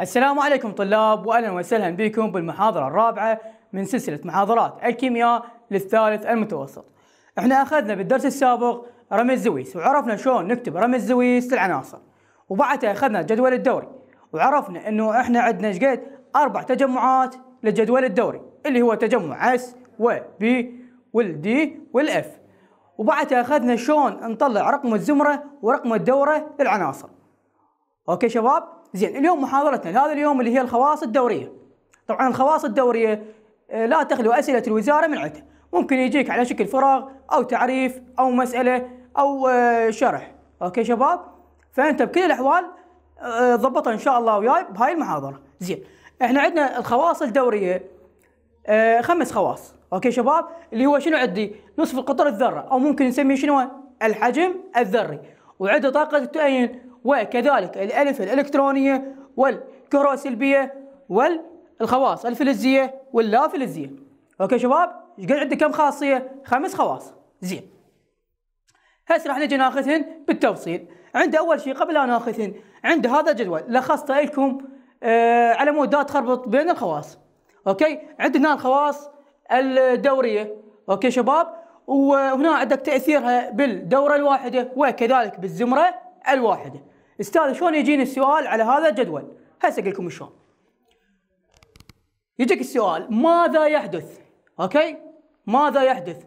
السلام عليكم طلاب واهلا وسهلا بكم بالمحاضرة الرابعة من سلسلة محاضرات الكيمياء للثالث المتوسط. احنا اخذنا بالدرس السابق رمز زويس وعرفنا شلون نكتب رمز زويس للعناصر. وبعدها اخذنا الجدول الدوري وعرفنا انه احنا عندنا شقد اربع تجمعات للجدول الدوري اللي هو تجمع اس وبي والدي والاف. وبعدها اخذنا شلون نطلع رقم الزمرة ورقم الدورة للعناصر. اوكي شباب؟ زين اليوم محاضرتنا لهذا اليوم اللي هي الخواص الدوريه طبعا الخواص الدوريه آه، لا تخلو اسئله الوزاره من عده ممكن يجيك على شكل فراغ او تعريف او مساله او آه، شرح اوكي شباب فانت بكل الاحوال آه، ضبطها ان شاء الله وياي بهاي المحاضره زين احنا عندنا الخواص الدوريه خمس خواص اوكي شباب اللي هو شنو عندي نصف القطر الذره او ممكن نسميه شنو الحجم الذري وعندي طاقه التأين وكذلك الألف الإلكترونية السلبية والخواص الفلزية واللا فلزية أوكي شباب ايش قد عندك كم خاصية؟ خمس خواص زين هسه راح نجي ناخذهن بالتفصيل عند أول شيء قبل لا ناخذهن عند هذا الجدول لخصته لكم آه على مود لا تخربط بين الخواص أوكي عندنا الخواص الدورية أوكي شباب وهنا عندك تأثيرها بالدورة الواحدة وكذلك بالزمرة الواحدة استاذ شلون يجيني السؤال على هذا الجدول هسه اقول لكم شلون يجيك السؤال ماذا يحدث اوكي ماذا يحدث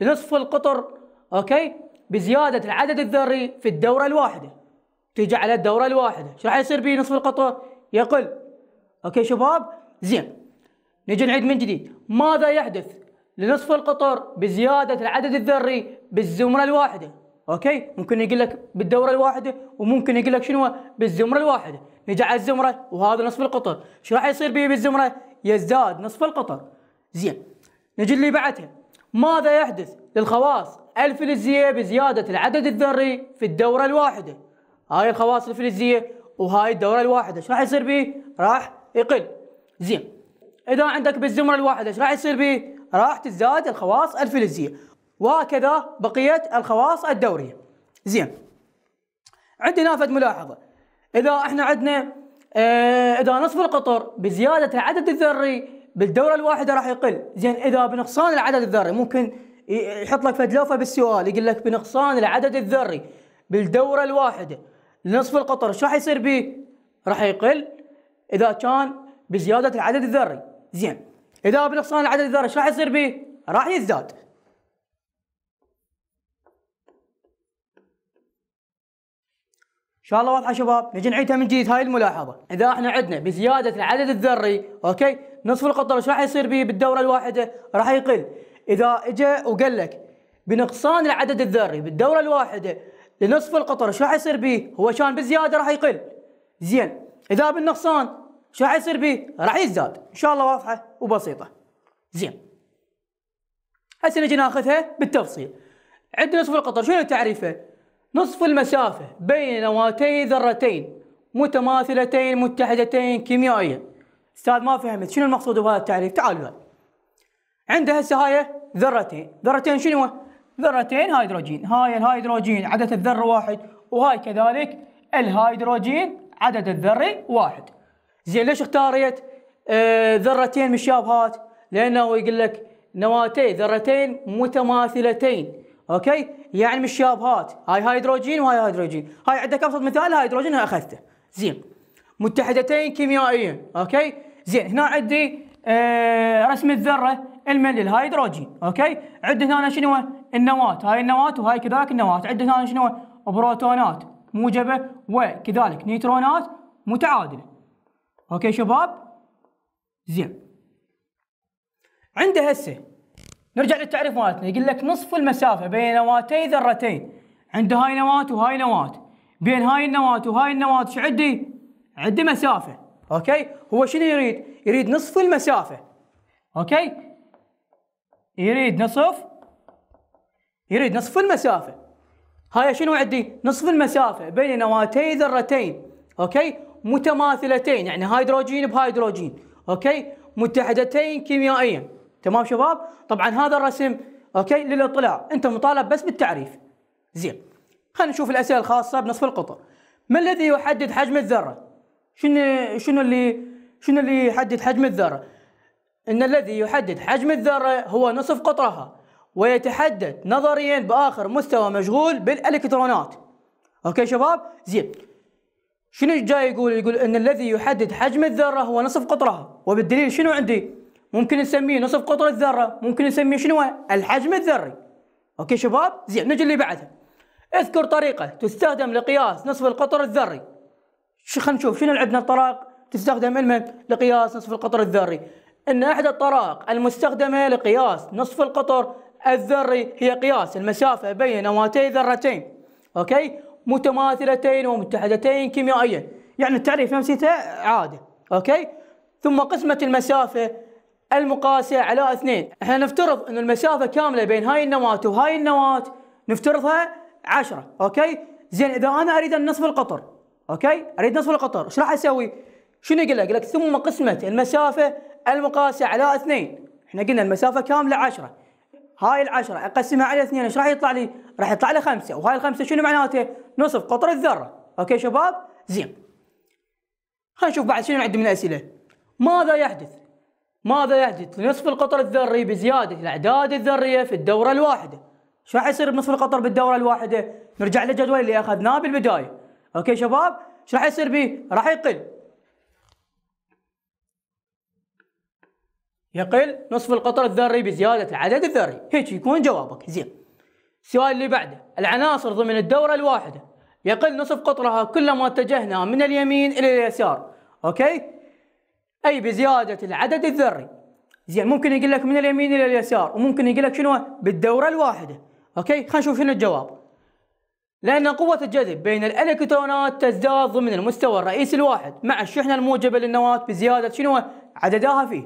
لنصف القطر اوكي بزياده العدد الذري في الدوره الواحده تيجي على الدوره الواحده ايش راح يصير بنصف نصف القطر يقل اوكي شباب زين نجي نعيد من جديد ماذا يحدث لنصف القطر بزياده العدد الذري بالزمره الواحده اوكي ممكن يقول لك بالدوره الواحده وممكن يقول لك شنو بالزمره الواحده نجي على الزمره وهذا نصف القطر شو راح يصير به بالزمره يزداد نصف القطر زين نجي اللي بعدها ماذا يحدث للخواص الفلزيه بزياده العدد الذري في الدوره الواحده هاي الخواص الفلزيه وهاي الدوره الواحده ايش راح يصير به راح يقل زين اذا عندك بالزمره الواحده ايش راح يصير به راح تزداد الخواص الفلزيه وهكذا بقية الخواص الدورية زين عندنا فد ملاحظة إذا إحنا عندنا آه، إذا نصف القطر بزيادة العدد الذري بالدورة الواحدة راح يقل زين إذا بنقصان العدد الذري ممكن يحط لك فد لوفة بالسؤال يقول لك بنقصان العدد الذري بالدورة الواحدة لنصف القطر شو راح يصير به؟ راح يقل إذا كان بزيادة العدد الذري زين إذا بنقصان العدد الذري شو راح يصير به؟ راح يزداد شاء الله واضحه شباب نجي نعيدها من جديد هاي الملاحظه اذا احنا عندنا بزياده العدد الذري اوكي نصف القطر ايش راح يصير به بالدوره الواحده راح يقل اذا اجى وقال لك بنقصان العدد الذري بالدوره الواحده لنصف القطر ايش راح يصير به هو كان بزياده راح يقل زين اذا بالنقصان ايش راح يصير به راح يزداد ان شاء الله واضحه وبسيطه زين هسه نجي ناخذها بالتفصيل عندنا نصف القطر شنو تعريفه نصف المسافة بين نواتي ذرتين متماثلتين متحدتين كيميائيا استاذ ما فهمت شنو المقصود بهذا التعريف تعالوا عنده هسه هاي ذرتين ذرتين شنو ذرتين هيدروجين هاي الهيدروجين عدد الذرة واحد وهاي كذلك الهيدروجين عدد الذري واحد زين ليش اختاريت آه، ذرتين مشابهات لانه يقول لك نواتي ذرتين متماثلتين اوكي يعني مش شابهات هاي هيدروجين وهاي هيدروجين هاي عندك ابسط مثال هيدروجين اخذته زين متحدتين كيميائيا اوكي زين هنا عندي آه رسم الذره المل الهيدروجين اوكي عندي هنا شنو النواه هاي النواه وهاي كذلك النواه عندي هنا شنو بروتونات موجبه وكذلك نيترونات متعادله اوكي شباب زين عنده هسه نرجع للتعريف مالتنا يقول لك نصف المسافة بين نواتي ذرتين عند هاي نواة وهاي نواة بين هاي النواة وهاي النواة شو عندي؟ عندي مسافة اوكي هو شنو يريد؟ يريد نصف المسافة اوكي يريد نصف يريد نصف المسافة هاي شنو عندي؟ نصف المسافة بين نواتي ذرتين اوكي متماثلتين يعني هيدروجين بهيدروجين اوكي متحدتين كيميائيا تمام شباب طبعا هذا الرسم اوكي للاطلاع انت مطالب بس بالتعريف زين خلينا نشوف الاسئله الخاصه بنصف القطر ما الذي يحدد حجم الذره شنو شنو اللي شنو اللي يحدد حجم الذره ان الذي يحدد حجم الذره هو نصف قطرها ويتحدد نظريا باخر مستوى مشغول بالالكترونات اوكي شباب زين شنو جاي يقول يقول ان الذي يحدد حجم الذره هو نصف قطرها وبالدليل شنو عندي ممكن نسميه نصف قطر الذره ممكن نسميه شنو الحجم الذري اوكي شباب زين نجي اللي بعدها اذكر طريقه تستخدم لقياس نصف القطر الذري شو خلينا نشوف شنو عندنا الطرائق تستخدم المهم لقياس نصف القطر الذري ان احدى الطرائق المستخدمه لقياس نصف القطر الذري هي قياس المسافه بين نواتي ذرتين اوكي متماثلتين ومتحدتين كيميائيا يعني التعريف نفسيته عادي اوكي ثم قسمه المسافه المقاسة على اثنين احنا نفترض ان المسافة كاملة بين هاي النواة وهاي النواة نفترضها عشرة اوكي زين اذا انا اريد نصف القطر اوكي اريد نصف القطر ايش راح اسوي شنو اقول لك اقول لك ثم قسمة المسافة المقاسة على اثنين احنا قلنا المسافة كاملة عشرة هاي العشرة اقسمها على اثنين ايش راح يطلع لي راح يطلع لي خمسة وهاي الخمسة شنو معناته نصف قطر الذرة اوكي شباب زين خلينا نشوف بعد شنو عندي من الاسئلة ماذا يحدث ماذا يحدث لنصف القطر الذري بزيادة الأعداد الذرية في الدورة الواحدة شو راح يصير بنصف القطر بالدورة الواحدة نرجع للجدول اللي أخذناه بالبداية أوكي شباب شو راح يصير به راح يقل يقل نصف القطر الذري بزيادة العدد الذري هيك يكون جوابك زين السؤال اللي بعده العناصر ضمن الدورة الواحدة يقل نصف قطرها كلما اتجهنا من اليمين إلى اليسار أوكي اي بزياده العدد الذري زين ممكن يقول لك من اليمين الى اليسار وممكن يقول لك شنو بالدوره الواحده اوكي خلينا نشوف شنو الجواب لأن قوة الجذب بين الإلكترونات تزداد ضمن المستوى الرئيسي الواحد مع الشحنة الموجبة للنواة بزيادة شنو عددها فيه.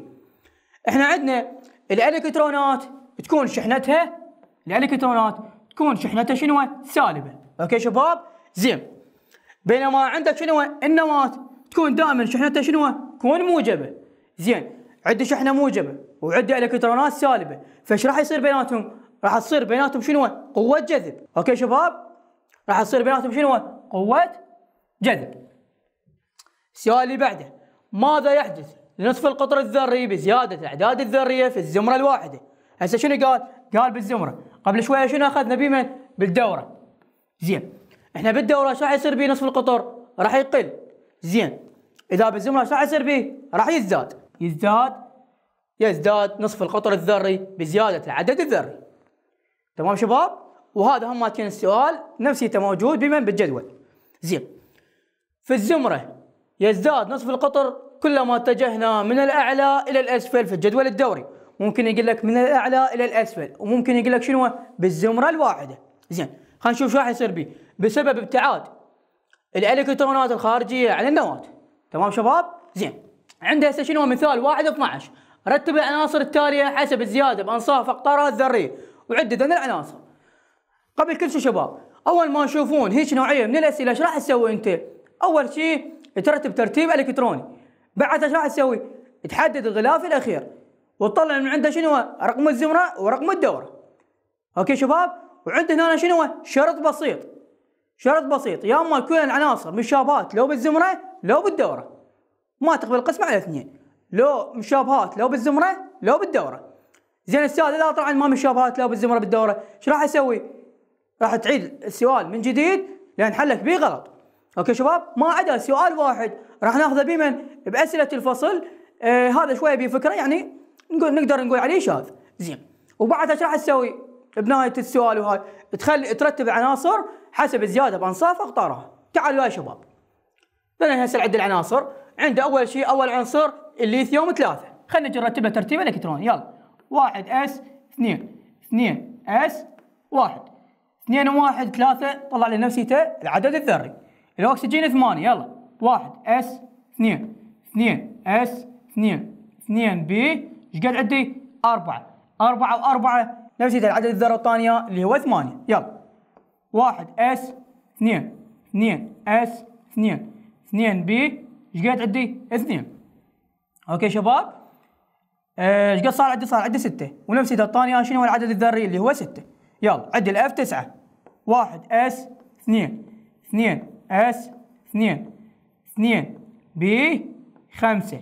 احنا عندنا الإلكترونات تكون شحنتها الإلكترونات تكون شحنتها شنو سالبة. أوكي شباب؟ زين. بينما عندك شنو النواة تكون دائما شحنتها شنو؟ تكون موجبه. زين عندي شحنه موجبه وعندي الكترونات سالبه، فايش راح يصير بيناتهم؟ راح تصير بيناتهم شنو؟ قوه جذب. اوكي شباب؟ راح تصير بيناتهم شنو؟ قوه جذب. السؤال اللي بعده ماذا يحدث لنصف القطر الذري بزياده الاعداد الذريه في الزمره الواحده؟ هسه شنو قال؟ قال بالزمره، قبل شويه شنو اخذنا بمن؟ بالدوره. زين، احنا بالدوره ايش راح يصير بيه نصف القطر؟ راح يقل. زين، اذا بالزمره شو راح يصير فيه؟ راح يزداد يزداد يزداد نصف القطر الذري بزياده العدد الذري تمام شباب؟ وهذا هم كان السؤال نفسيته موجود بمن بالجدول زين في الزمره يزداد نصف القطر كلما اتجهنا من الاعلى الى الاسفل في الجدول الدوري ممكن يقول لك من الاعلى الى الاسفل وممكن يقول لك شنو بالزمره الواحده زين خلينا نشوف شو راح يصير بي بسبب ابتعاد الالكترونات الخارجيه عن النواه تمام شباب؟ زين عندها هسه شنو مثال 1 12 رتب العناصر التاليه حسب الزياده بانصاف اقطارها الذريه وعدد من العناصر. قبل كل شيء شباب اول ما تشوفون هيك نوعيه من الاسئله ايش راح تسوي انت؟ اول شيء ترتب ترتيب الكتروني. بعدها ايش راح تسوي؟ تحدد الغلاف الاخير وتطلع من عنده شنو؟ رقم الزمره ورقم الدوره. اوكي شباب؟ وعند هنا شنو؟ شرط بسيط. شرط بسيط يا اما كل العناصر مشابهات لو بالزمره لو بالدورة ما تقبل القسمة على اثنين لو مشابهات لو بالزمرة لو بالدورة زين استاذ اذا طلع ما مشابهات لو بالزمرة بالدورة ايش راح اسوي؟ راح تعيد السؤال من جديد لان حلك به غلط اوكي شباب ما عدا سؤال واحد راح ناخذه بمن باسئله الفصل آه هذا شويه بفكره يعني نقول نقدر نقول عليه شاذ زين وبعدها ايش راح تسوي بنهايه السؤال وهاي تخلي ترتب عناصر حسب الزياده بانصاف اقطارها تعالوا يا شباب لان هسه عد العناصر عنده اول شيء اول عنصر الليثيوم ثلاثه خلينا نجي نرتبها ترتيب الكتروني يلا 1 اس 2 2 اس 1 2 واحد 1 3 طلع لي نفسيته العدد الذري الاكسجين 8 يلا 1 اس 2 2 اس 2 2 بي ايش قد عندي؟ 4 4 و4 نفسيته العدد الذري الثانيه اللي هو 8 يلا 1 اس 2 2 اس 2 2 بي ايش قد عندي؟ 2 اوكي شباب آه، ايش قد صار عندي؟ صار عندي 6 ونفس اعطاني شنو هو العدد الذري اللي هو 6 يلا عندي الاف 9 1 اس 2 2 اس 2 2 بي 5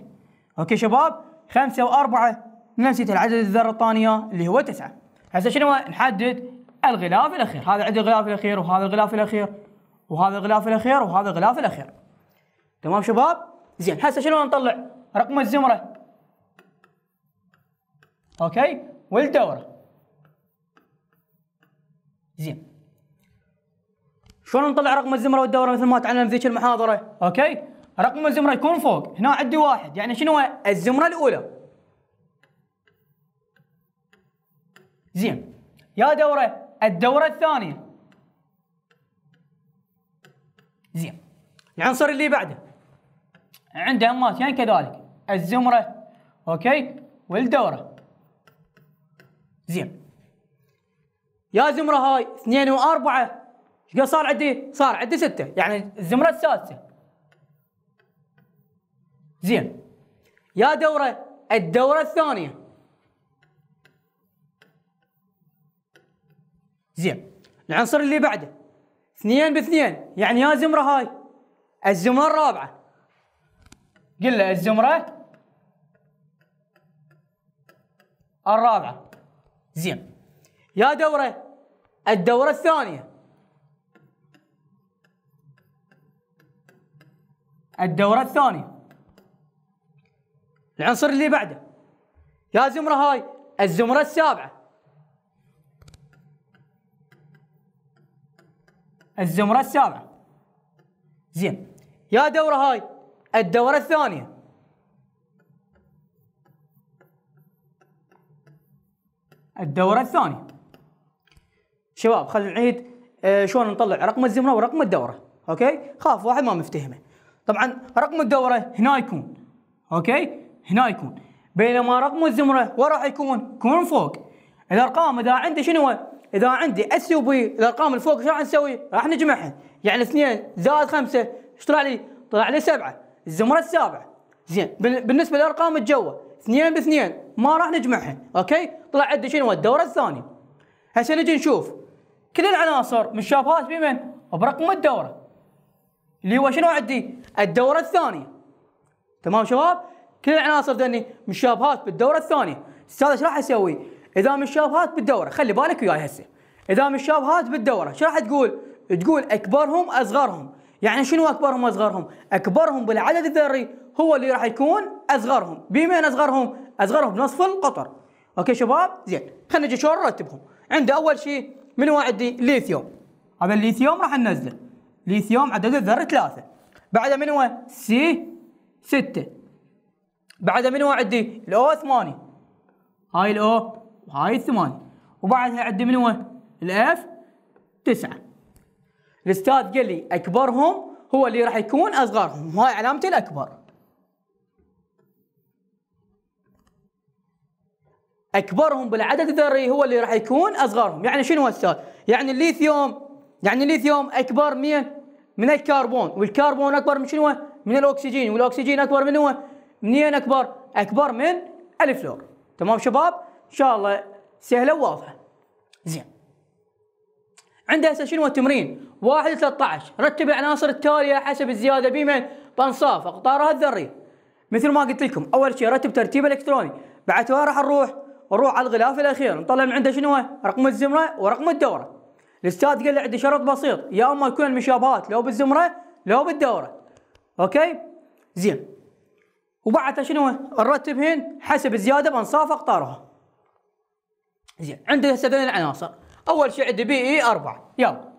اوكي شباب 5 و4 نفس العدد الذري الثانية اللي هو 9 هسه شنو نحدد الغلاف الاخير هذا عندي الغلاف الاخير وهذا الغلاف الاخير وهذا الغلاف الاخير وهذا الغلاف الاخير تمام شباب زين هسه شلون نطلع رقم الزمره اوكي والدوره زين شلون نطلع رقم الزمره والدوره مثل ما تعلمنا ذيك المحاضره اوكي رقم الزمره يكون فوق هنا عندي واحد يعني شنو الزمره الاولى زين يا دوره الدوره الثانيه زين يعني العنصر اللي بعده عند أماتين كذلك الزمرة أوكي والدورة زين يا زمرة هاي اثنين وأربعة ايش قد صار عندي؟ صار عندي ستة يعني الزمرة السادسة زين يا دورة الدورة الثانية زين العنصر اللي بعده اثنين باثنين يعني يا زمرة هاي الزمرة الرابعة قل له الزمرة الرابعة زين يا دورة الدورة الثانية الدورة الثانية العنصر اللي بعده يا زمرة هاي الزمرة السابعة الزمرة السابعة زين يا دورة هاي الدورة الثانية الدورة الثانية شباب خلينا نعيد آه شلون نطلع رقم الزمرة ورقم الدورة اوكي خاف واحد ما مفتهمه طبعا رقم الدورة هنا يكون اوكي هنا يكون بينما رقم الزمرة وين راح يكون يكون فوق الارقام اذا عندي شنو اذا عندي اس وبي الارقام اللي فوق شو راح نسوي؟ راح نجمعها يعني 2 زائد 5 ايش طلع لي؟ طلع لي 7 الزمره السابعه زين بالنسبه للارقام الجوة اثنين باثنين ما راح نجمعهم اوكي طلع عندي شنو الدورة الثاني هسه نجي نشوف كل العناصر مشابهات بمن برقم الدوره اللي هو شنو عندي الدوره الثانيه تمام شباب كل العناصر ذني مشابهات بالدوره الثانيه استاذ ايش راح اسوي اذا مشابهات بالدوره خلي بالك وياي هسه اذا مشابهات بالدوره ايش راح تقول تقول اكبرهم اصغرهم يعني شنو اكبرهم واصغرهم؟ اكبرهم بالعدد الذري هو اللي راح يكون اصغرهم، بمين اصغرهم؟ اصغرهم بنصف القطر. اوكي شباب؟ زين، خلينا نجي شلون نرتبهم. عندي اول شيء من هو عندي؟ ليثيوم. هذا الليثيوم راح ننزله. ليثيوم عدد الذري ثلاثة. بعده من هو؟ سي ستة. بعده من هو عندي؟ الاو ثمانية. هاي الاو وهاي الثمانية. وبعدها عندي من هو؟ الاف تسعة. الاستاذ قال لي اكبرهم هو اللي راح يكون اصغرهم هاي علامتي الاكبر اكبرهم بالعدد الذري هو اللي راح يكون اصغرهم يعني شنو استاذ يعني الليثيوم يعني الليثيوم اكبر من من الكربون والكربون اكبر من شنو من الاكسجين والاكسجين اكبر من هو منين اكبر اكبر من الفلور تمام شباب ان شاء الله سهله وواضحه زين عندها سيشن التمرين؟ 1 ل 13 رتب العناصر التاليه حسب الزياده بمن؟ بانصاف اقطارها الذري مثل ما قلت لكم اول شيء رتب ترتيب الكتروني بعدها راح نروح نروح على الغلاف الاخير نطلع من عنده شنو رقم الزمره ورقم الدوره الاستاذ قال لي عندي شرط بسيط يا اما يكون المشابهات لو بالزمره لو بالدوره اوكي زين وبعدها شنو نرتبهن حسب الزياده بانصاف اقطارها زين عندنا هسه العناصر اول شيء عندي بي اي 4 يلا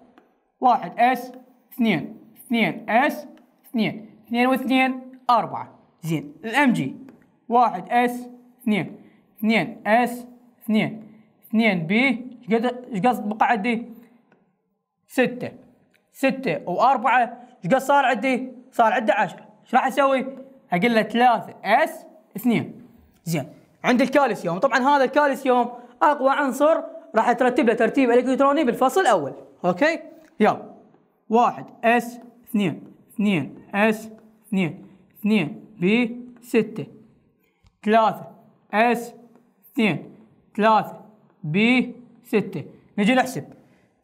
1 اس 2 2 اس 2 2 و 2 4 زين الام جي 1 اس 2 2 اس 2 2 بي ايش قصد بقى عندي 6 6 و 4 ايش قصد صار عندي صار عندي 10 ايش راح اسوي اقول له 3 اس 2 زين عند الكالسيوم طبعا هذا الكالسيوم اقوى عنصر راح ترتب له ترتيب الكتروني بالفصل الاول اوكي يلا واحد اس اثنين اثنين اس اثنين اثنين بي ستة ثلاثة اس اثنين ثلاثة بي ستة نجي نحسب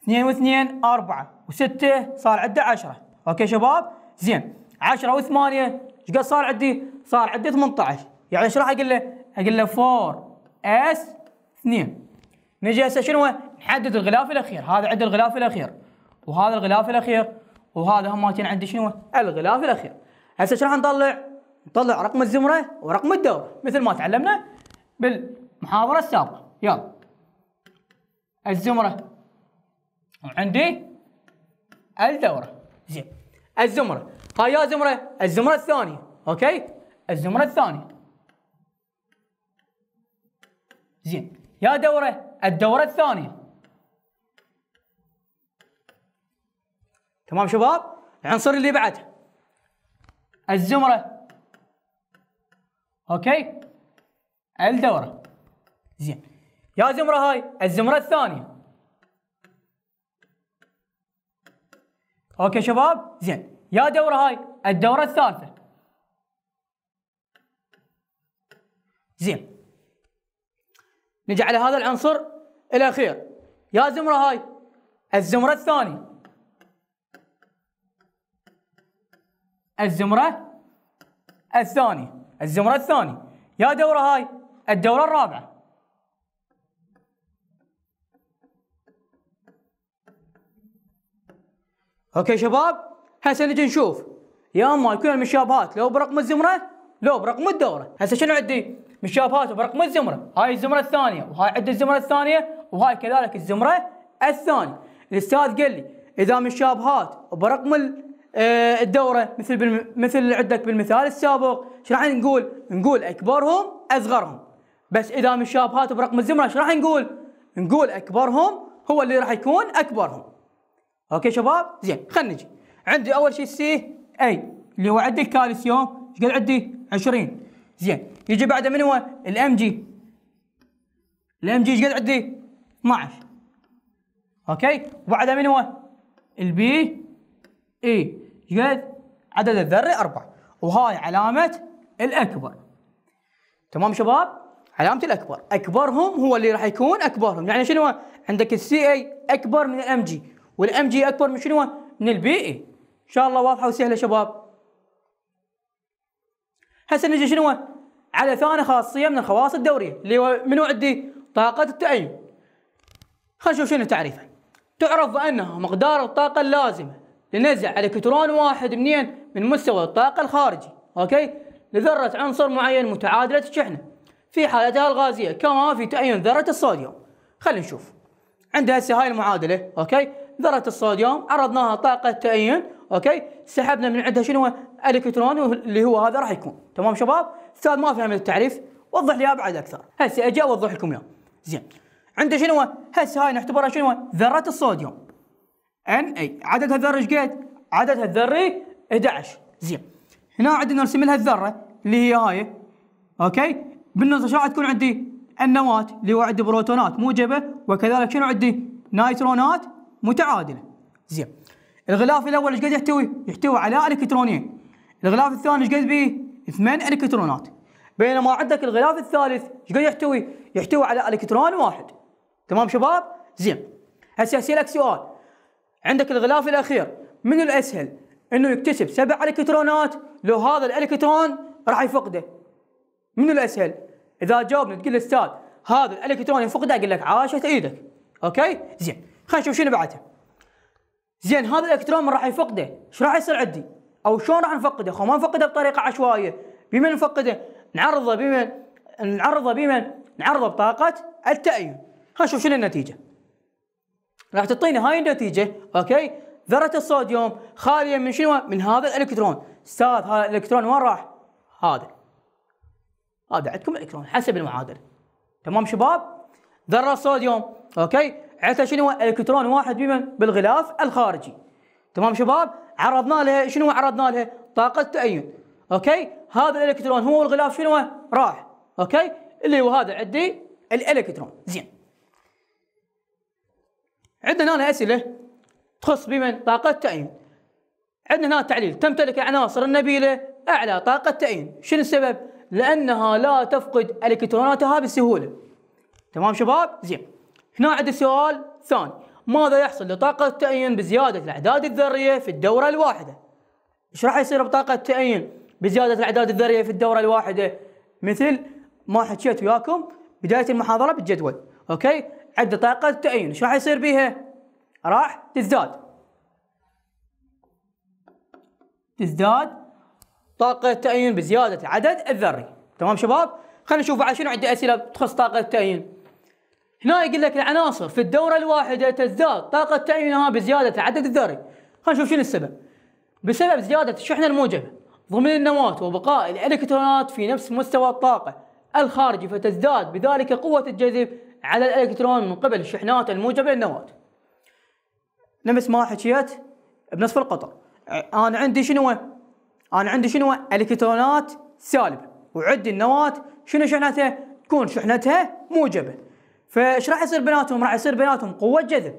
اثنين واثنين أربعة وستة صار عنده عشرة أوكي شباب زين عشرة وثمانية ايش قد صار عندي؟ صار عندي 18 يعني ايش راح أقول له؟ أقول له 4 اس 2 نجي هسه شنو نحدد الغلاف الاخير هذا عند الغلاف الاخير وهذا الغلاف الاخير وهذا هم ماتين عندي شنو الغلاف الاخير هسه شنو نطلع نطلع رقم الزمره ورقم الدوره مثل ما تعلمنا بالمحاضره السابقه يلا الزمره وعندي الدوره زين الزمره هاي يا زمره الزمره الثانيه اوكي الزمره الثانيه زين يا دوره الدورة الثانية تمام شباب العنصر اللي بعد الزمرة اوكي الدورة زين يا زمرة هاي الزمرة الثانية اوكي شباب زين يا دورة هاي الدورة الثالثة زين نجعل هذا العنصر الى خير يا زمره هاي الزمره الثانيه الزمره الثانيه الزمره الثانيه يا دوره هاي الدوره الرابعه اوكي شباب هسه نجي نشوف يا اما يكون المشابهات لو برقم الزمره لو برقم الدوره هسه شنو عندي مشابهاته برقم الزمره، هاي الزمره الثانيه وهاي عند الزمره الثانيه وهاي كذلك الزمره الثانيه. الاستاذ قال لي اذا مشابهات وبرقم آه، الدوره مثل بالم... مثل عندك بالمثال السابق، ايش راح نقول؟ نقول اكبرهم اصغرهم. بس اذا مشابهات وبرقم الزمره ايش راح نقول؟ نقول اكبرهم هو اللي راح يكون اكبرهم. اوكي شباب؟ زين خلينا نجي. عندي اول شيء السي اي اللي هو عندي الكالسيوم ايش قد عندي؟ 20 زين يجي بعده من هو؟ الام جي الام جي ايش قد عندي؟ 12 اوكي وبعده من هو؟ البي اي e. ايش قد؟ عدد الذري اربع وهاي علامه الاكبر تمام شباب؟ علامة الأكبر، أكبرهم هو اللي راح يكون أكبرهم، يعني شنو؟ عندك السي أي أكبر من الأم جي، والأم جي أكبر من شنو؟ من البي إي. إن شاء الله واضحة وسهلة شباب. هسه نجي شنو؟ على ثاني خاصيه من الخواص الدوريه اللي هو من عندي طاقه التأين خلينا نشوف شنو تعريفه تعرف بانها مقدار الطاقه اللازمه لنزع الكترون واحد منين من مستوى الطاقه الخارجي اوكي لذره عنصر معين متعادله الشحنه في حالتها الغازيه كما في تأين ذره الصوديوم خلينا نشوف عندها هسه هاي المعادله اوكي ذره الصوديوم عرضناها طاقه تأين اوكي سحبنا من عندها شنو الكترون اللي هو هذا راح يكون تمام شباب استاذ ما فهمت التعريف وضح لي ابعد اكثر هسه اجي اوضح لكم اياه زين عنده شنو هسه هاي نعتبرها شنو ذرات الصوديوم ان اي عددها الذري ايش قد عددها الذري 11 زين هنا عندنا نرسم لها الذره اللي هي هاي اوكي بالنص شو تكون عندي النواة اللي هو عندي بروتونات موجبه وكذلك شنو عندي نيترونات متعادله زين الغلاف الاول ايش قد يحتوي؟ يحتوي على الكترونين الغلاف الثاني ايش قد بيه؟ ثمان الكترونات بينما عندك الغلاف الثالث ايش قاعد يحتوي؟ يحتوي على الكترون واحد تمام شباب؟ زين هسه اسالك سؤال عندك الغلاف الاخير من الاسهل انه يكتسب سبع الكترونات لو هذا الالكترون راح يفقده من الاسهل اذا جاوبني تقول الاستاذ هذا الالكترون يفقده اقول لك عاشت ايدك اوكي زين خلينا نشوف شنو بعدها زين هذا الالكترون من راح يفقده ايش راح يصير عندي او شلون راح نفقده؟ خو ما نفقده بطريقه عشوائيه، بمن نفقده؟ نعرضه بمن؟ نعرضه بمن؟ نعرضه بطاقه التأييد. خلينا نشوف شنو النتيجه. راح تعطيني هاي النتيجه، اوكي؟ ذرة الصوديوم خالية من شنو؟ من هذا الالكترون، استاذ هذا الالكترون وين راح؟ هذا. هذا عندكم الالكترون حسب المعادلة. تمام شباب؟ ذرة الصوديوم، اوكي؟ عندها شنو؟ الكترون واحد بمن؟ بالغلاف الخارجي. تمام شباب؟ عرضنا لها شنو عرضنا لها؟ طاقة تأين اوكي؟ هذا الالكترون هو الغلاف شنو؟ راح اوكي؟ اللي هو هذا عندي الالكترون زين عندنا هنا اسئله تخص بمن؟ طاقة تأين عندنا هنا تعليل تمتلك العناصر النبيلة أعلى طاقة تأين شنو السبب؟ لأنها لا تفقد إلكتروناتها بسهولة تمام شباب؟ زين هنا عندي سؤال ثاني ماذا يحصل لطاقة التأين بزيادة الأعداد الذرية في الدورة الواحدة ايش راح يصير بطاقة التأين بزيادة الأعداد الذرية في الدورة الواحدة مثل ما حكيت وياكم بداية المحاضرة بالجدول اوكي عد طاقة التأين ايش راح يصير بيها راح تزداد تزداد طاقة التأين بزيادة العدد الذري تمام شباب خلينا نشوف على شنو عندي أسئلة تخص طاقة التأين هنا يقول لك العناصر في الدورة الواحدة تزداد طاقة تعيينها بزيادة عدد الذري خلينا نشوف شنو السبب بسبب زيادة الشحنة الموجبة ضمن النواة وبقاء الإلكترونات في نفس مستوى الطاقة الخارجي فتزداد بذلك قوة الجذب على الإلكترون من قبل الشحنات الموجبة للنواة نفس ما حكيت بنصف القطر أنا عندي شنو أنا عندي شنو إلكترونات سالبة وعندي النواة شنو شحنتها تكون شحنتها موجبة فايش راح يصير بيناتهم؟ راح يصير بيناتهم قوه جذب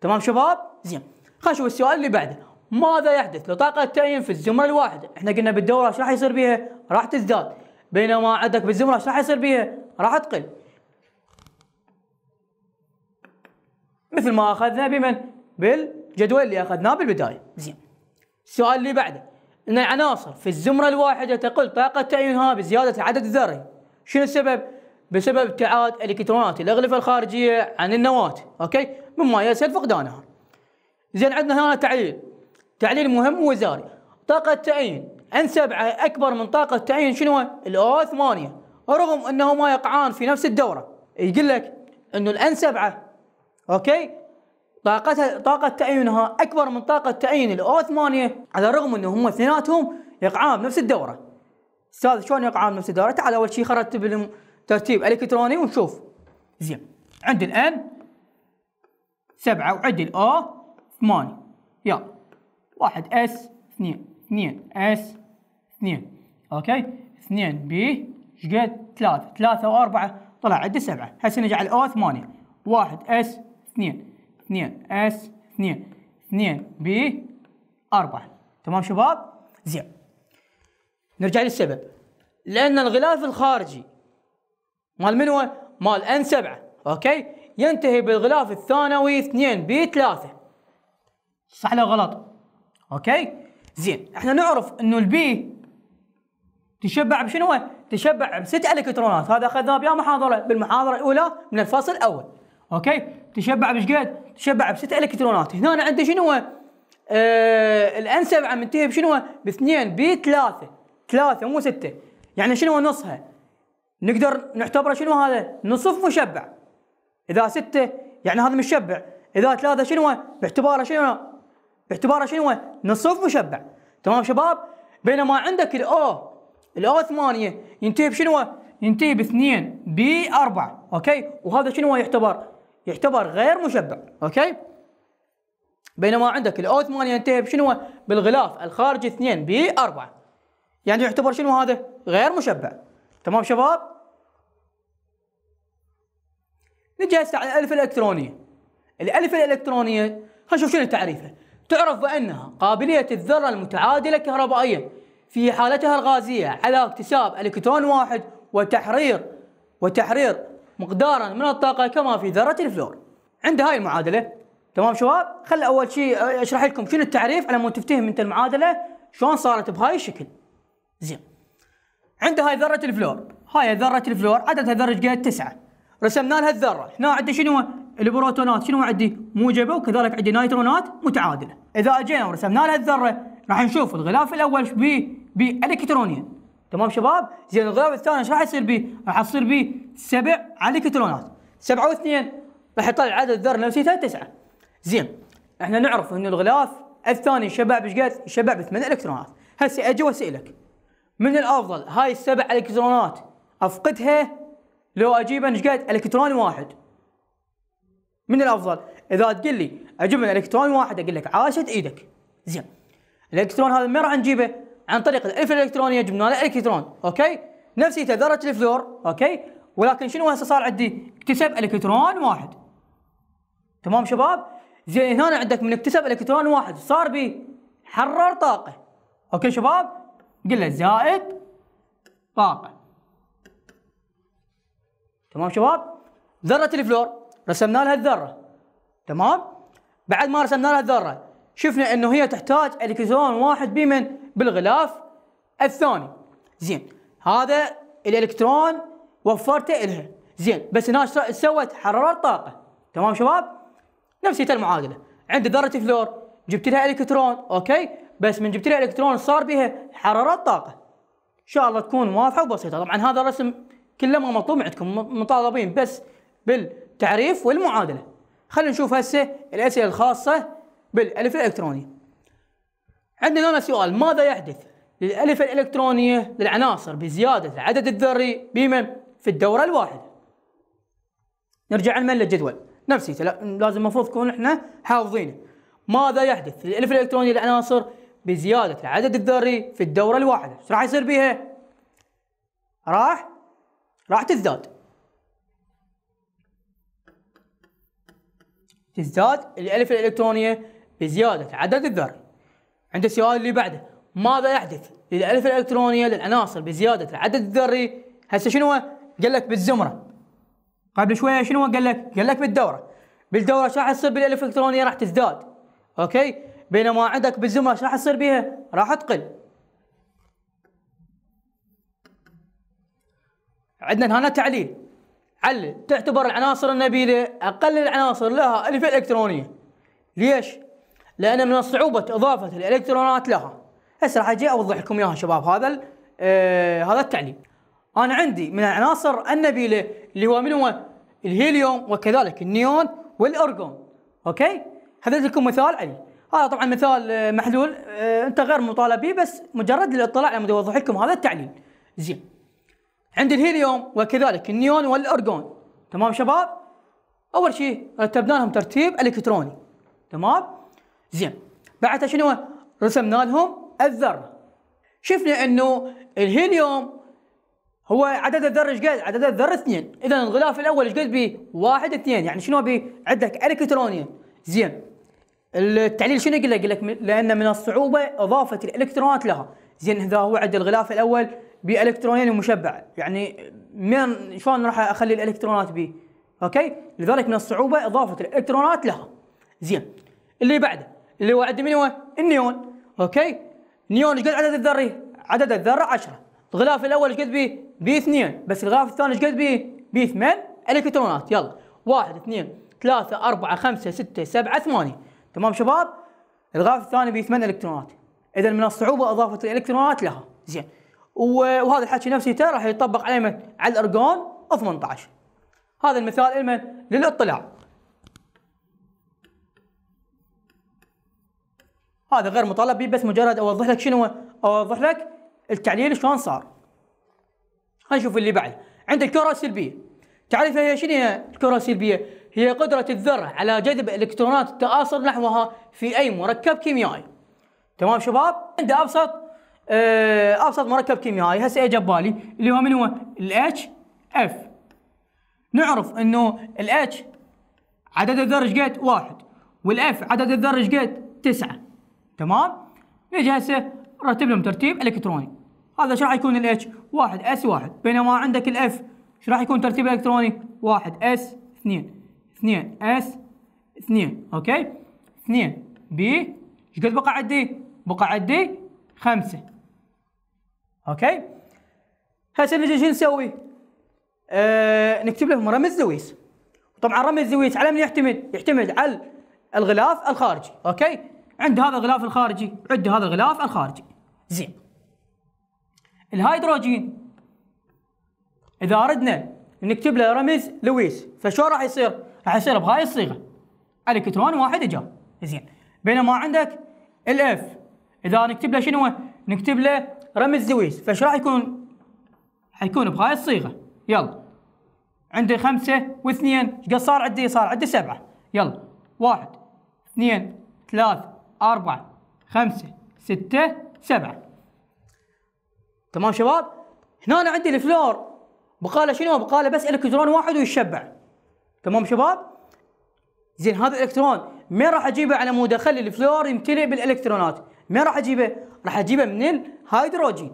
تمام شباب؟ زين خلينا نشوف السؤال اللي بعده ماذا يحدث لو طاقة في الزمرة الواحدة؟ احنا قلنا بالدورة ايش راح يصير بيها؟ راح تزداد بينما عندك بالزمرة ايش راح يصير بيها؟ راح تقل مثل ما اخذنا بمن؟ بالجدول اللي اخذناه بالبداية زين السؤال اللي بعده ان العناصر في الزمرة الواحدة تقل طاقة تأيينها بزيادة العدد الذري شنو السبب؟ بسبب ابتعاد الكترونات الاغلفه الخارجيه عن النواه اوكي مما يسهل فقدانها زين عندنا هنا تعليل تعليل مهم وزاري طاقه تأين ان سبعة اكبر من طاقه تأين شنو الاو 8 رغم انهما يقعان في نفس الدوره يقول لك انه الان سبعة اوكي طاقتها طاقه تعيينها اكبر من طاقه تعيين الاو 8 على الرغم هم اثنيناتهم يقعان بنفس الدوره استاذ شلون يقعان بنفس الدوره تعال اول شيء خرجت بالم... ترتيب الكتروني ونشوف زين عندي الان سبعة وعندي الاو ثمانية يا واحد اس اثنين اثنين اس اثنين اوكي اثنين بي شقد ثلاثة ثلاثة وأربعة طلع عندي سبعة هسه نجي على أو ثمانية واحد اس اثنين اثنين اس اثنين اثنين بي أربعة تمام شباب؟ زين نرجع للسبب لأن الغلاف الخارجي مال منو؟ مال ان 7 اوكي ينتهي بالغلاف الثانوي 2 بي 3 صح لو غلط؟ اوكي زين احنا نعرف انه البي تشبع بشنو؟ تشبع بست الكترونات هذا اخذناه بيا محاضره بالمحاضره الاولى من الفصل الاول اوكي تشبع بش قد؟ تشبع بست الكترونات هنا أنا عندي شنو؟ آه الان 7 منتهي بشنو؟ ب 2 بي 3 3 مو 6 يعني شنو نصها؟ نقدر نعتبره شنو هذا؟ نصف مشبع. اذا سته يعني هذا مشبع، اذا ثلاثه شنو؟ باعتباره شنو؟ باعتباره شنو؟ نصف مشبع. تمام شباب؟ بينما عندك الاو الاو ثمانية ينتهي بشنو؟ ينتهي باثنين 2 أربعة، اوكي؟ وهذا شنو يعتبر؟ يعتبر غير مشبع اوكي؟ بينما عندك الاو ثمانية ينتهي بشنو؟ بالغلاف الخارجي 2 بي أربعة. يعني يعتبر شنو هذا؟ غير مشبع تمام شباب؟ نجي هسه على الالف الالكترونيه الالف الالكترونيه خلينا نشوف شنو تعريفها تعرف بانها قابليه الذره المتعادله كهربائيا في حالتها الغازيه على اكتساب الكترون واحد وتحرير وتحرير مقدارا من الطاقه كما في ذره الفلور عند هاي المعادله تمام شباب خل اول شيء اشرح لكم شنو التعريف على مود تفتهم انت المعادله شلون صارت بهاي الشكل زين عند هاي ذره الفلور هاي ذره الفلور عددها ذره قد 9 رسمنا لها الذره، هنا عندي شنو؟ البروتونات شنو عندي؟ موجبه وكذلك عندي نيترونات متعادله. اذا اجينا ورسمنا لها الذره راح نشوف الغلاف الاول بيه بالكترونيا. تمام شباب؟ زين الغلاف الثاني ايش راح يصير به؟ راح تصير به سبع الكترونات. سبعه واثنين راح يطلع عدد الذره نفسيته تسعه. زين احنا نعرف ان الغلاف الثاني شبع بشقد؟ شبع بثمان الكترونات. هسه اجي واسالك من الافضل هاي السبع الكترونات افقدها لو اجيب انا قاعد الكتروني واحد من الافضل اذا تقول لي اجيب الكترون واحد اقول لك عاشت ايدك زين الالكترون هذا ما راح نجيبه عن طريق الالف الالكترونيه جبنا له الكترون اوكي نفس ذره الفلور اوكي ولكن شنو هسه صار عندي اكتسب الكترون واحد تمام شباب زين هنا عندك من اكتسب الكترون واحد صار بي حرر طاقه اوكي شباب قل له زائد طاقه تمام شباب ذره الفلور رسمنا لها الذره تمام بعد ما رسمنا لها الذره شفنا انه هي تحتاج الكترون واحد بمن بالغلاف الثاني زين هذا الالكترون وفرته الها زين بس هنا سوت حراره طاقه تمام شباب نفسيه المعادله عند ذره الفلور جبت لها الكترون اوكي بس من جبت لها الكترون صار بها حراره طاقه ان شاء الله تكون واضحه وبسيطه طبعا هذا رسم كل ما مطلوب عندكم مطالبين بس بالتعريف والمعادله خلينا نشوف هسه الاسئله الخاصه بالالف الالكتروني عندنا هنا سؤال ماذا يحدث للالف الالكترونيه للعناصر بزياده العدد الذري بمن في الدوره الواحده نرجع لمن للجدول نفسيته لازم المفروض تكون احنا حافظينه ماذا يحدث للالف الالكتروني للعناصر بزياده العدد الذري في الدوره الواحده ايش راح يصير بها راح راح تزداد تزداد الالف الالكترونيه بزياده عدد الذر عند السؤال اللي بعده ماذا يحدث للالف الالكترونيه للعناصر بزياده العدد الذري هسه شنو قال لك بالزمره قبل شويه شنو قال لك قال لك بالدوره بالدوره شو راح يصير بالالف الالكترونيه راح تزداد اوكي بينما عندك بالزمره شو راح يصير بها راح تقل عندنا هنا تعليل علل تعتبر العناصر النبيلة أقل العناصر لها ألف إلكترونية ليش؟ لأن من الصعوبة إضافة الإلكترونات لها هسه راح أجي أوضح لكم إياها شباب هذا آه هذا التعليل أنا عندي من العناصر النبيلة اللي هو من هو الهيليوم وكذلك النيون والأرجون أوكي؟ حددت لكم مثال علي هذا طبعا مثال آه، محلول آه، أنت غير مطالب به بس مجرد الاطلاع لما أوضح لكم هذا التعليل زين عند الهيليوم وكذلك النيون والأرجون تمام شباب أول شيء رتبنا لهم ترتيب إلكتروني تمام زين بعدها شنو رسمنا لهم الذرة شفنا أنه الهيليوم هو عدد الذر ايش قد بيه؟ واحد اثنين، يعني شنو بيه؟ عندك الكترونيا، زين. التعليل شنو يقول لك؟ يقول لك لأن من الصعوبة إضافة الإلكترونات لها، زين اذا هو عند الغلاف الأول بالكترونين ومشبعه يعني من شلون راح اخلي الالكترونات بي اوكي لذلك من الصعوبه اضافه الالكترونات لها زين اللي بعده اللي هو عندي من هو النيون اوكي نيون ايش قد عدد الذري عدد الذره 10 الغلاف الاول ايش قد بي بي 2 بس الغلاف الثاني ايش قد بي بي 8 الكترونات يلا 1 2 3 4 5 6 7 8 تمام شباب الغلاف الثاني بي 8 الكترونات اذا من الصعوبه اضافه الالكترونات لها زين وهذا الحكي نفسه ترى راح يطبق على من على الارجون 18 هذا المثال لمن للاطلاع هذا غير مطالب به بس مجرد اوضح لك شنو اوضح لك التعليل شلون صار خلينا نشوف اللي بعد عند الكره السلبيه تعرف هي شنو هي الكره السلبيه هي قدره الذره على جذب الكترونات التآصل نحوها في اي مركب كيميائي تمام شباب عند ابسط ابسط آه، مركب كيميائي هسه اجى ببالي اللي هو من هو الاتش اف نعرف انه الاتش عدد الذر ايش قد واحد والاف عدد الذر ايش قد تسعة تمام نجي هسه نرتب لهم ترتيب الكتروني هذا ايش راح يكون الاتش واحد اس واحد بينما عندك الاف ايش راح يكون ترتيب الكتروني واحد اس اثنين اثنين اس اثنين اوكي اثنين بي ايش قد بقى عندي بقى عندي خمسة أوكي هسه نجي شو نسوي؟ أه نكتب لهم رمز لويس طبعا رمز لويس على من يعتمد؟ يعتمد على الغلاف الخارجي أوكي عند هذا الغلاف الخارجي عند هذا الغلاف الخارجي زين الهيدروجين إذا أردنا نكتب له رمز لويس فشو راح يصير؟ راح يصير بهاي الصيغة الكترون واحد إجا زين بينما عندك الاف اذا نكتب له شنو نكتب له رمز دويس فايش راح يكون حيكون بهاي الصيغه يلا عندي خمسة واثنين ايش قد صار عندي صار عندي سبعة يلا واحد اثنين ثلاث أربعة خمسة ستة سبعة تمام شباب هنا أنا عندي الفلور بقالة شنو بقالة بس إلكترون واحد ويتشبع تمام شباب زين هذا الإلكترون من راح اجيبه على مود اخلي الفلور يمتلئ بالالكترونات من راح اجيبه راح اجيبه من الهيدروجين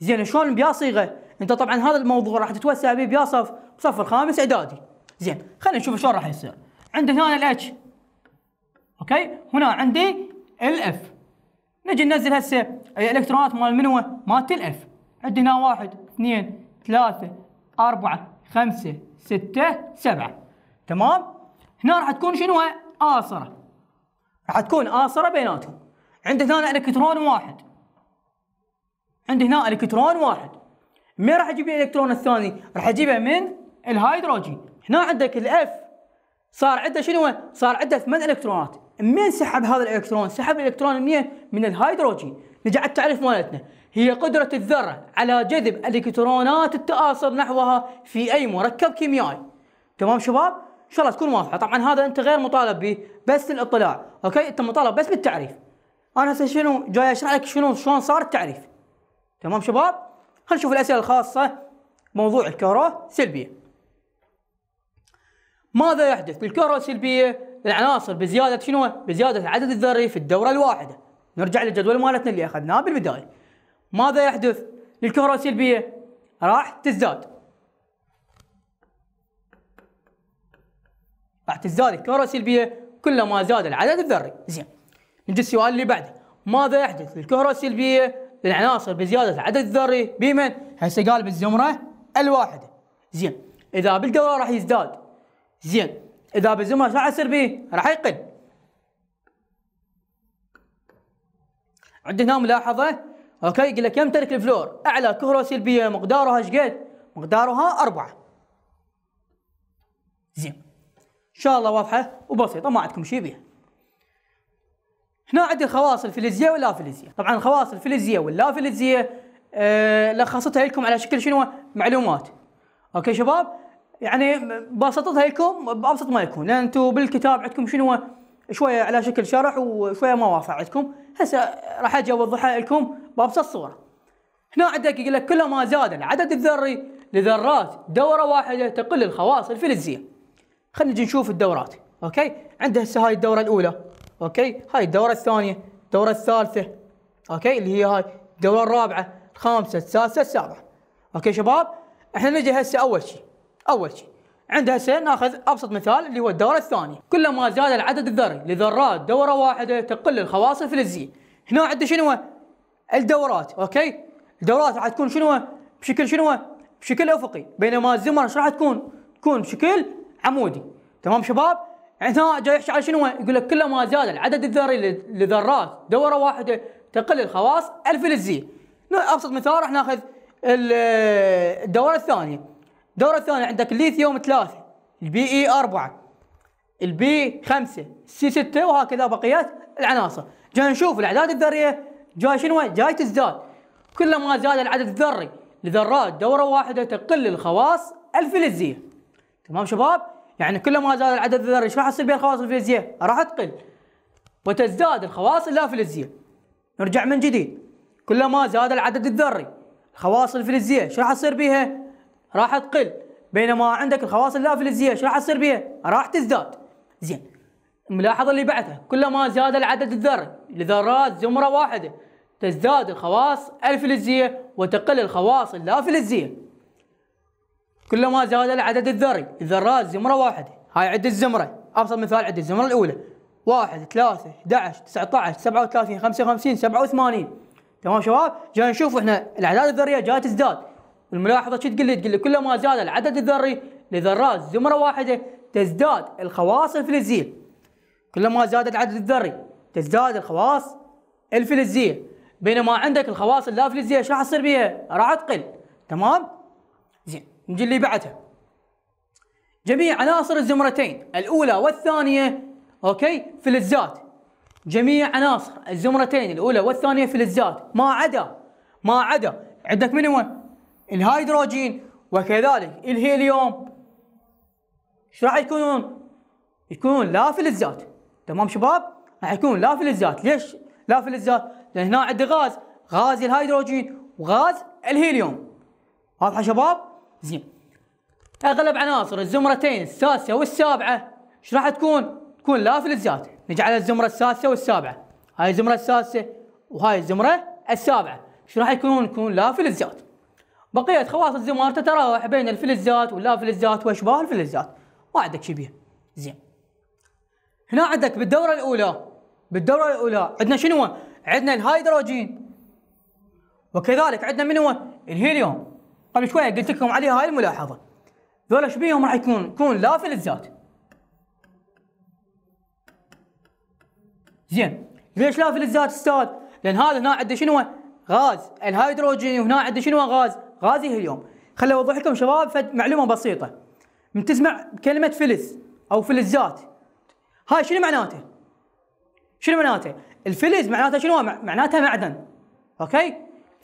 زين شلون بيا صيغه انت طبعا هذا الموضوع راح تتوسع به بيا صف صف الخامس اعدادي زين خلينا نشوف شلون راح يصير عندي هنا الاتش اوكي هنا عندي الاف نجي ننزل هسه الالكترونات مال منو مالت الاف عندي هنا واحد اثنين ثلاثة أربعة خمسة ستة سبعة تمام هنا راح تكون شنو آصرة راح تكون آصرة بيناتهم عندي هنا الكترون واحد عندي هنا الكترون واحد من راح اجيب الالكترون الثاني؟ راح اجيبه من الهيدروجين هنا عندك الاف صار عنده شنو؟ صار عنده ثمان الكترونات منين سحب هذا الالكترون؟ سحب الالكترون منين؟ من الهيدروجين نجي على التعريف مالتنا هي قدرة الذرة على جذب الالكترونات التآصر نحوها في أي مركب كيميائي تمام شباب؟ ان شاء الله تكون واضحه طبعا هذا انت غير مطالب به بس الاطلاع اوكي انت مطالب بس بالتعريف انا هسه شنو جاي اشرح لك شنو شلون صار التعريف تمام شباب خلينا نشوف الاسئله الخاصه موضوع الكهرباء سلبيه ماذا يحدث بالكهرباء السلبيه العناصر بزياده شنو بزياده عدد الذري في الدوره الواحده نرجع للجدول مالتنا اللي اخذناه بالبدايه ماذا يحدث للكهرباء السلبيه راح تزداد راح تزداد الكهرباء السلبيه كلما زاد العدد الذري زين نجي السؤال اللي بعده ماذا يحدث للكهرباء السلبيه للعناصر بزياده العدد الذري بمن هسه قال بالزمره الواحده زين اذا بالدوره راح يزداد زين اذا بالزمره شو راح يصير به راح يقل عندنا ملاحظه اوكي يقول لك يمتلك الفلور اعلى كهرباء سلبيه مقدارها ايش قد مقدارها أربعة زين ان شاء الله واضحه وبسيطه ما عندكم شيء بيها هنا عندي الخواص الفلزيه فلزيه، طبعا الخواص الفلزيه فلزيه أه لخصتها لكم على شكل شنو معلومات اوكي شباب يعني بسطتها لكم بابسط ما يكون لان انتم بالكتاب عندكم شنو شويه على شكل شرح وشويه ما وافع عندكم هسه راح اجي اوضحها لكم بابسط صوره هنا عندك يقول لك كلما زاد العدد الذري لذرات دوره واحده تقل الخواص الفلزيه خلينا نجي نشوف الدورات اوكي عندها هسه هاي الدوره الاولى اوكي هاي الدوره الثانيه الدوره الثالثه اوكي اللي هي هاي الدوره الرابعه الخامسه السادسه السابعه اوكي شباب احنا نجي هسه اول شيء اول شيء عندها هسه ناخذ ابسط مثال اللي هو الدوره الثانيه كلما زاد العدد الذري لذرات دوره واحده تقل الخواص الفلزيه هنا عندنا شنو الدورات اوكي الدورات راح تكون شنو بشكل شنو بشكل افقي بينما الزمر راح تكون تكون بشكل عمودي تمام شباب هنا جاي يحكي على شنو يقول لك كلما زاد العدد الذري لذرات دوره واحده تقل الخواص الف للزي ابسط مثال راح ناخذ الدوره الثانيه الدوره الثانيه عندك الليثيوم ثلاثه البي اي e اربعه البي خمسه السي سته وهكذا بقيه العناصر جاي نشوف الاعداد الذريه جاي شنو جاي تزداد كلما زاد العدد الذري لذرات دوره واحده تقل الخواص الف للزي تمام شباب يعني كل ما زاد العدد الذري ايش راح يصير بين الخواص الفلزيه؟ راح تقل وتزداد الخواص اللافلزيه نرجع من جديد كلما زاد العدد الذري الخواص الفلزيه ايش راح يصير بها؟ راح تقل بينما عندك الخواص اللافلزيه ايش راح يصير بها؟ راح تزداد زين الملاحظه اللي بعدها كلما زاد العدد الذري لذرات زمره واحده تزداد الخواص الفلزيه وتقل الخواص اللافلزيه كلما زاد العدد الذري الذرات زمرة واحدة هاي عد الزمرة أبسط مثال عد الزمرة الأولى واحد ثلاثة 11 19 37 55 87 تمام شباب جاي نشوف احنا الأعداد الذرية جاية تزداد الملاحظة شو تقول لي؟ تقول لي كلما زاد العدد الذري لذرات زمرة واحدة تزداد الخواص الفلزية كلما زاد العدد الذري تزداد الخواص الفلزية بينما عندك الخواص اللافلزية شو راح تصير بيها؟ راح تقل تمام؟ نجي اللي بعدها جميع عناصر الزمرتين الأولى والثانية أوكي فلزات جميع عناصر الزمرتين الأولى والثانية فلزات ما عدا ما عدا عندك من هو؟ الهيدروجين وكذلك الهيليوم ايش راح يكونون؟ يكونون لا فلزات تمام شباب؟ راح يكون لا فلزات ليش لا فلزات؟ لأن هنا عندي غاز غاز الهيدروجين وغاز الهيليوم واضحة شباب؟ زين اغلب عناصر الزمرتين السادسه والسابعه ايش راح تكون؟ تكون لا فلزات نجعل الزمره السادسه والسابعه هاي الزمره السادسه وهاي الزمره السابعه ايش راح يكونون؟ يكون لا فلزات بقيه خواص الزمار تتراوح بين الفلزات واللا فلزات واشباه الفلزات ما عندك شبيه زين هنا عندك بالدوره الاولى بالدوره الاولى عندنا شنو؟ عندنا الهيدروجين وكذلك عندنا من هو؟ الهيليوم قبل طيب شويه قلت لكم عليها هاي الملاحظه ذولا ايش بيهم راح يكون يكون لا فلزات زين ليش لا فلزات استاذ؟ لان هذا هنا عنده شنو؟ غاز الهيدروجين وهنا عنده شنو غاز؟ غازي هيليوم خليني اوضح لكم شباب فد معلومه بسيطه من تسمع كلمه فلز او فلزات هاي شنو معناته؟ شنو معناته؟ الفلز معناته شنو؟ معناته معدن اوكي؟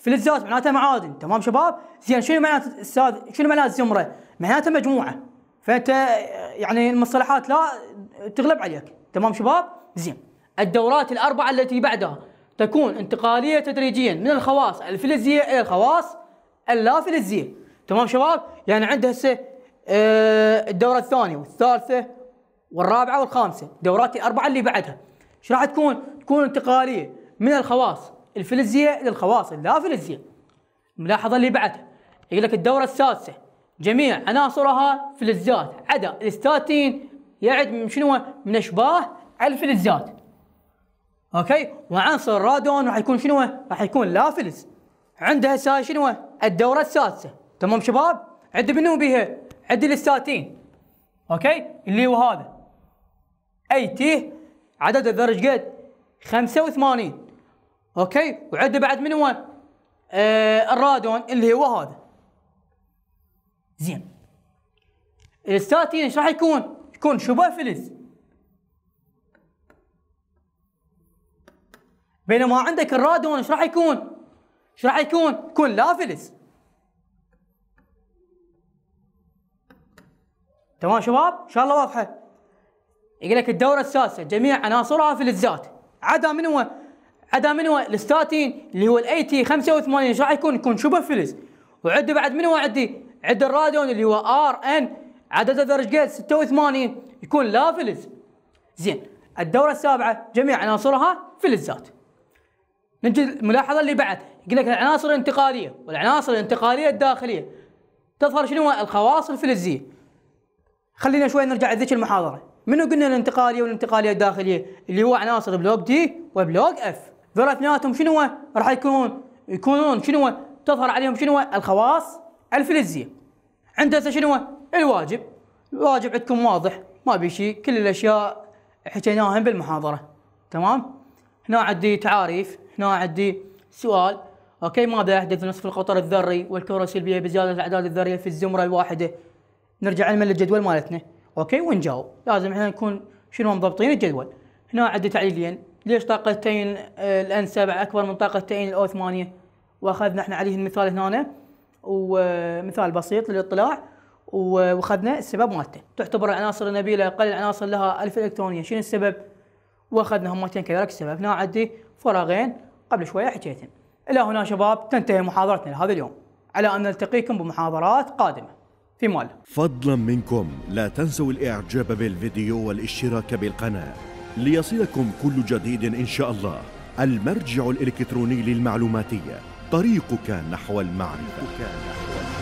فلزات معناتها معادن تمام شباب زين شنو معناته استاذ شنو معناته زمره معناتها مجموعه فانت يعني المصطلحات لا تغلب عليك تمام شباب زين الدورات الاربعه التي بعدها تكون انتقاليه تدريجيا من الخواص الفلزيه الى الخواص اللافلزيه تمام شباب يعني عندها هسه آه، الدوره الثانيه والثالثه والرابعه والخامسه دورات الاربعه اللي بعدها ايش راح تكون تكون انتقاليه من الخواص الفلزيه للخواص لا فلزيه الملاحظه اللي بعدها يقول لك الدوره السادسه جميع عناصرها فلزات عدا الستاتين يعد من شنو من اشباه الفلزات اوكي وعنصر الرادون راح يكون شنو راح يكون لا فلز عندها هسه شنو الدوره السادسه تمام شباب عد منو بيها عد الستاتين اوكي اللي هو هذا اي تي عدد الدرجات قد 85 اوكي وعنده بعد من وين؟ آه الرادون اللي هو هذا زين الستاتين ايش راح يكون؟ يكون شبه فلز بينما عندك الرادون ايش راح يكون؟ ايش راح يكون؟ يكون لا فلز تمام شباب؟ ان شاء الله واضحه. يقول لك الدوره السادسه جميع عناصرها فلزات عدا من هو؟ عدا من هو الستاتين اللي هو الاي تي 85 ايش راح يكون؟ يكون شبه فلز وعندي بعد من هو عندي؟ عندي الراديون اللي هو ار ان عدد درج جيت 86 يكون لا فلز زين الدورة السابعة جميع عناصرها فلزات نجي الملاحظة اللي بعد يقول لك العناصر الانتقالية والعناصر الانتقالية الداخلية تظهر شنو الخواص الفلزية خلينا شوي نرجع لذيك المحاضرة منو قلنا الانتقالية والانتقالية الداخلية اللي هو عناصر بلوك دي وبلوك اف ذولا اثنيناتهم شنو راح يكون يكونون شنو تظهر عليهم شنو الخواص الفلزيه عند هسه شنو الواجب الواجب عندكم واضح ما بي شيء كل الاشياء حكيناها بالمحاضره تمام هنا عندي تعاريف هنا عندي سؤال اوكي ماذا يحدث نصف القطر الذري والكره السلبيه بزياده الاعداد الذريه في الزمره الواحده نرجع علما للجدول مالتنا اوكي ونجاوب لازم احنا نكون شنو مضبطين الجدول هنا عندي تعليلين ليش طاقتين آه، الان الأنسب اكبر من طاقتين الاو 8 واخذنا احنا عليه المثال هنا ومثال بسيط للاطلاع واخذنا السبب مالته تعتبر العناصر النبيله اقل العناصر لها الف الكترونيه شنو السبب واخذنا همتين كذلك السبب هنا عندي فراغين قبل شويه حكيتهم الى هنا شباب تنتهي محاضرتنا لهذا اليوم على ان نلتقيكم بمحاضرات قادمه في مال فضلا منكم لا تنسوا الاعجاب بالفيديو والاشتراك بالقناه ليصلكم كل جديد إن شاء الله المرجع الإلكتروني للمعلوماتية طريقك نحو المعرفة, طريقك نحو المعرفة.